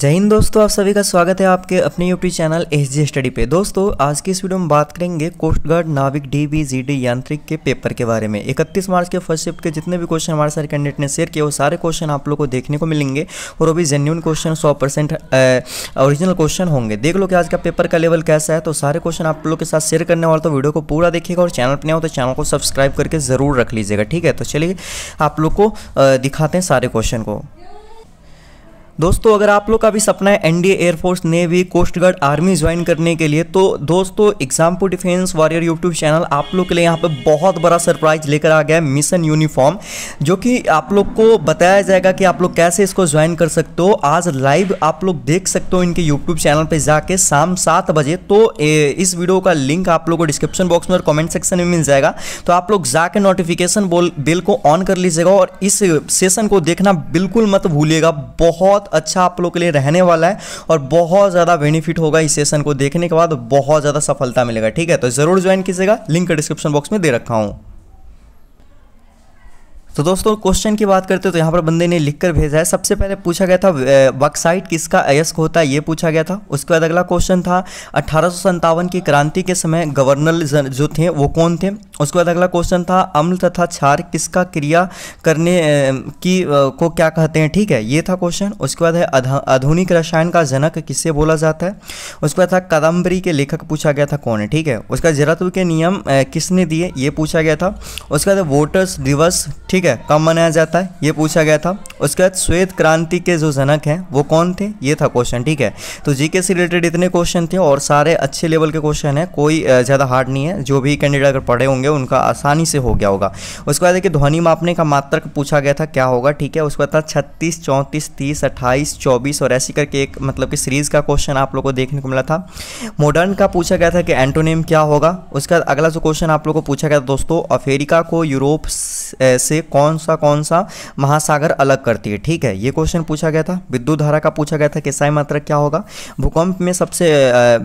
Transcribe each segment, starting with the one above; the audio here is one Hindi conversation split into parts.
जय हिंद दोस्तों आप सभी का स्वागत है आपके अपने YouTube channel S G study पे दोस्तों आज की इस वीडियो में बात करेंगे coast guard Navik D B G D Yantrik के पेपर के बारे में 31 मार्च के फर्स्ट शिफ्ट के जितने भी क्वेश्चन हमारे सारे कैंडिडेट ने शेयर किए वो सारे क्वेश्चन आप लोग को देखने को मिलेंगे और वो भी जेन्यून क्वेश्चन सौ परसेंट ओरिजिनल क्वेश्चन होंगे देख लो कि आज का पेपर का लेवल कैसा है तो सारे क्वेश्चन आप लोग के साथ शेयर करने वाला तो वीडियो को पूरा देखिएगा और चैनल पर नहीं हो तो चैनल को सब्सक्राइब करके ज़रूर रख लीजिएगा ठीक है तो चलिए आप लोग को दिखाते हैं सारे क्वेश्चन को दोस्तों अगर आप लोग का भी सपना है NDA air force navy coast guard army join करने के लिए तो दोस्तों एग्जाम्पू डिफेंस वॉरियर यूट्यूब चैनल आप लोग के लिए यहाँ पे बहुत बड़ा सरप्राइज लेकर आ गया है मिशन यूनिफॉर्म जो कि आप लोग को बताया जाएगा कि आप लोग कैसे इसको ज्वाइन कर सकते हो आज लाइव आप लोग देख सकते हो इनके यूट्यूब चैनल पर जाके शाम सात बजे तो इस वीडियो का लिंक आप लोग को डिस्क्रिप्शन बॉक्स में और कॉमेंट सेक्शन में मिल जाएगा तो आप लोग जाके नोटिफिकेशन बोल बिल को ऑन कर लीजिएगा और इस सेशन को देखना बिल्कुल मत भूलिएगा बहुत बहुत अच्छा आप लोग के लिए रहने वाला है और बहुत ज़्यादा बेनिफिट होगा इस सेशन को देखने के बाद बहुत ज़्यादा सफलता मिलेगा ठीक है तो ज़रूर ज्वाइन कीजिएगा लिंक डिस्क्रिप्शन बॉक्स में दे रखा हूँ तो दोस्तों क्वेश्चन की बात करते हैं तो यहाँ पर बंदे ने लिखकर भेजा है सबसे पहले पूछा गया था वक्साइट किसका अयस्क होता है ये पूछा गया था उसके बाद अगला क्वेश्चन था अठारह की क्रांति के समय गवर्नर जो थे वो कौन थे उसके बाद अगला क्वेश्चन था अम्ल तथा क्षार किसका क्रिया करने की को क्या कहते हैं ठीक है ये था क्वेश्चन उसके बाद है आधुनिक रसायन का जनक किससे बोला जाता है उसके बाद था कादम्बरी के लेखक पूछा गया था कौन है ठीक है उसका जरातु के नियम किसने दिए ये पूछा गया था उसके बाद वोटर्स दिवस ठीक है कब मनाया जाता है ये पूछा गया था उसके बाद श्वेत क्रांति के जो जनक हैं वो कौन थे ये था क्वेश्चन ठीक है तो जी से रिलेटेड इतने क्वेश्चन थे और सारे अच्छे लेवल के क्वेश्चन हैं कोई ज़्यादा हार्ड नहीं है जो भी कैंडिडेट अगर पढ़े होंगे होंगे उनका आसानी से हो गया होगा उसके बाद देखिए ध्वनि मापने का मात्रक पूछा गया था क्या होगा ठीक है उसके बाद था छत्तीस चौंतीस तीस अट्ठाईस चौबीस और ऐसी करके एक मतलब कि सीरीज़ का क्वेश्चन आप लोग को देखने को मिला था मॉडर्न का पूछा गया था कि एंटोनिम क्या होगा उसके बाद अगला जो क्वेश्चन आप लोग को पूछा गया था दोस्तों अफेरिका को यूरोप से कौन सा कौन सा महासागर अलग करती है ठीक है ये क्वेश्चन पूछा गया था विद्युत धारा का पूछा गया था कि साई मात्रा क्या होगा भूकंप में सबसे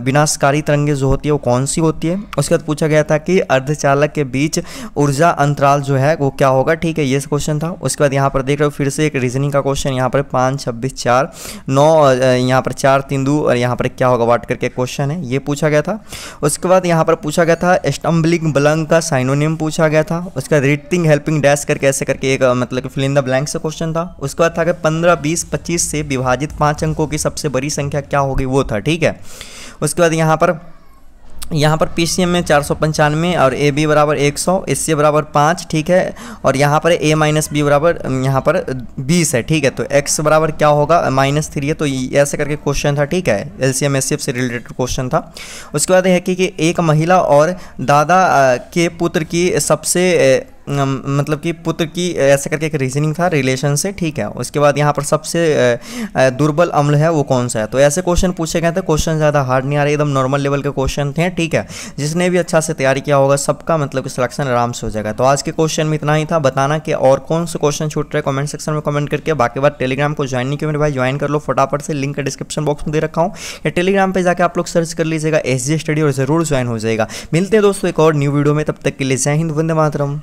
विनाशकारी तरंगे जो होती है वो कौन सी होती है उसके बाद पूछा गया था कि अर्धचालक के बीच ऊर्जा अंतराल जो है वो क्या होगा ठीक है ये क्वेश्चन था उसके बाद यहाँ पर देख रहे हो फिर से एक रीजनिंग का क्वेश्चन यहाँ पर पाँच छब्बीस चार नौ यहाँ पर चार तीन और यहाँ पर क्या होगा वाट करके क्वेश्चन है ये पूछा गया था उसके बाद यहाँ पर पूछा गया था स्टम्बलिंग बलंग का साइनोनियम पूछा गया था उसका रिटिंग हेल्पिंग थिंग डैश करके ऐसे करके एक मतलब कि फिल द ब्लैंक से क्वेश्चन था उसके बाद था कि पंद्रह बीस पच्चीस से विभाजित पाँच अंकों की सबसे बड़ी संख्या क्या होगी वो था ठीक है उसके बाद यहाँ पर यहाँ पर पी सी एम में चार सौ पंचानवे और ए बी बराबर एक सौ एस सी बराबर पाँच ठीक है और यहाँ पर ए माइनस बी बराबर यहाँ पर बीस है ठीक है तो एक्स बराबर क्या होगा माइनस थ्री है तो ऐसे करके क्वेश्चन था ठीक है L C M S C F से रिलेटेड क्वेश्चन था उसके बाद यह कि, कि एक महिला और दादा के पुत्र की सबसे मतलब कि पुत्र की ऐसा करके एक रीजनिंग था रिलेशन से ठीक है उसके बाद यहाँ पर सबसे दुर्बल अम्ल है वो कौन सा है तो ऐसे क्वेश्चन पूछे गए थे क्वेश्चन ज़्यादा हार्ड नहीं आ रहे एकदम नॉर्मल लेवल के क्वेश्चन थे ठीक है जिसने भी अच्छा से तैयारी किया होगा सबका मतलब कि सिलेक्शन आराम से हो जाएगा तो आज के क्वेश्चन में इतना ही था बताना कि और कौन से क्वेश्चन छूट रहे कमेंट सेक्शन में कमेंट करके बाकी बार टेलीग्राम को ज्वाइन नहीं किया मेरे भाई ज्वाइन कर लो फटाफट से लिंक डिस्क्रिप्शन बॉक्स में दे रखा हूँ या टेलीग्राम पर जाकर आप लोग सर्च कर लीजिएगा एस स्टडी और ज़रूर ज्वाइन हो जाएगा मिलते हैं दोस्तों एक और न्यू वीडियो में तब तक के लिए जय हिंद वंदे मातरम